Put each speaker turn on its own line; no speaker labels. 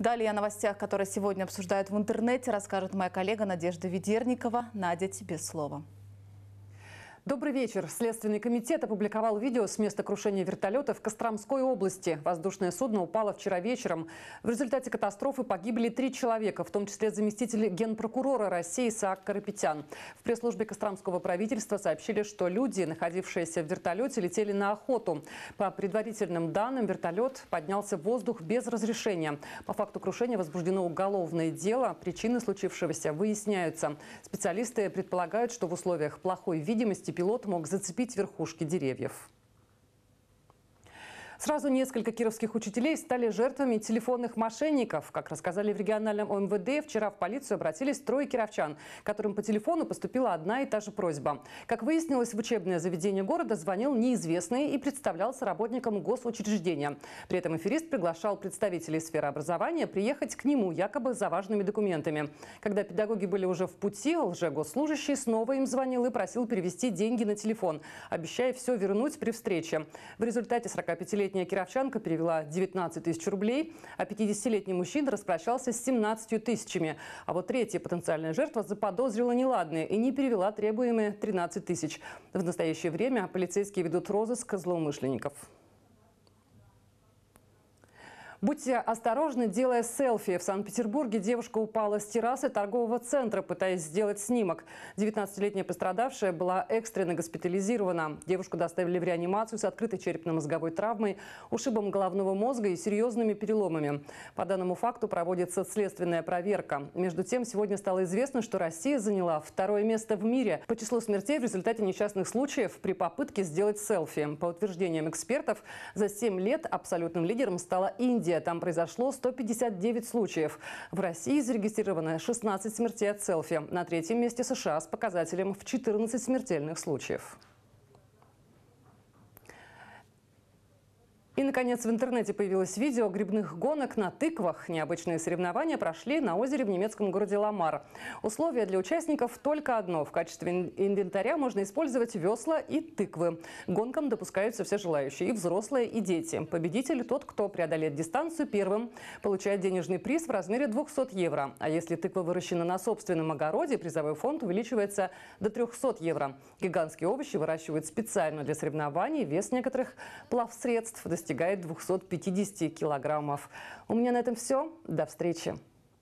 Далее о новостях, которые сегодня обсуждают в интернете, расскажет моя коллега Надежда Ведерникова. Надя, тебе слово. Добрый вечер. Следственный комитет опубликовал видео с места крушения вертолета в Костромской области. Воздушное судно упало вчера вечером. В результате катастрофы погибли три человека, в том числе заместитель генпрокурора России Саак Карапетян. В пресс-службе Костромского правительства сообщили, что люди, находившиеся в вертолете, летели на охоту. По предварительным данным, вертолет поднялся в воздух без разрешения. По факту крушения возбуждено уголовное дело. Причины случившегося выясняются. Специалисты предполагают, что в условиях плохой видимости пилот мог зацепить верхушки деревьев. Сразу несколько кировских учителей стали жертвами телефонных мошенников. Как рассказали в региональном ОМВД, вчера в полицию обратились трое кировчан, которым по телефону поступила одна и та же просьба. Как выяснилось, в учебное заведение города звонил неизвестный и представлялся работником госучреждения. При этом аферист приглашал представителей сферы образования приехать к нему якобы за важными документами. Когда педагоги были уже в пути, лже-госслужащий снова им звонил и просил перевести деньги на телефон, обещая все вернуть при встрече. В результате 45-летний 30-летняя кировчанка перевела 19 тысяч рублей, а 50-летний мужчина распрощался с 17 тысячами. А вот третья потенциальная жертва заподозрила неладное и не перевела требуемые 13 тысяч. В настоящее время полицейские ведут розыск злоумышленников. Будьте осторожны, делая селфи. В Санкт-Петербурге девушка упала с террасы торгового центра, пытаясь сделать снимок. 19-летняя пострадавшая была экстренно госпитализирована. Девушку доставили в реанимацию с открытой черепно-мозговой травмой, ушибом головного мозга и серьезными переломами. По данному факту проводится следственная проверка. Между тем, сегодня стало известно, что Россия заняла второе место в мире по числу смертей в результате несчастных случаев при попытке сделать селфи. По утверждениям экспертов, за 7 лет абсолютным лидером стала Индия Индия. Там произошло 159 случаев. В России зарегистрировано 16 смертей от селфи. На третьем месте США с показателем в 14 смертельных случаев. наконец, в интернете появилось видео грибных гонок на тыквах. Необычные соревнования прошли на озере в немецком городе Ламар. Условия для участников только одно. В качестве инвентаря можно использовать весла и тыквы. Гонкам допускаются все желающие, и взрослые, и дети. Победитель – тот, кто преодолеет дистанцию первым, получает денежный приз в размере 200 евро. А если тыква выращена на собственном огороде, призовой фонд увеличивается до 300 евро. Гигантские овощи выращивают специально для соревнований. Вес некоторых плавсредств достигает достигает 250 килограммов. У меня на этом все. До встречи.